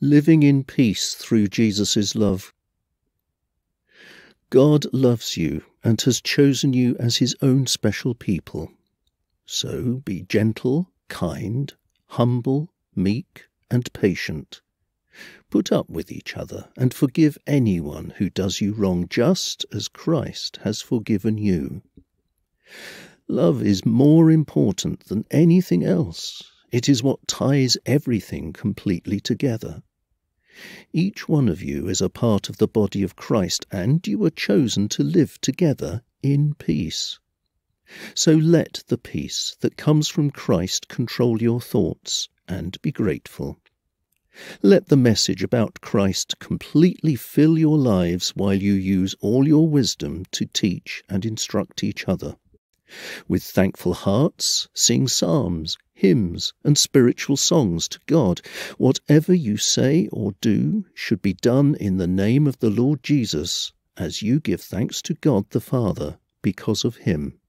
living in peace through Jesus' love. God loves you and has chosen you as his own special people. So be gentle, kind, humble, meek, and patient. Put up with each other and forgive anyone who does you wrong, just as Christ has forgiven you. Love is more important than anything else. It is what ties everything completely together. Each one of you is a part of the body of Christ, and you were chosen to live together in peace. So let the peace that comes from Christ control your thoughts and be grateful. Let the message about Christ completely fill your lives while you use all your wisdom to teach and instruct each other. With thankful hearts, sing psalms, hymns and spiritual songs to God. Whatever you say or do should be done in the name of the Lord Jesus, as you give thanks to God the Father because of him.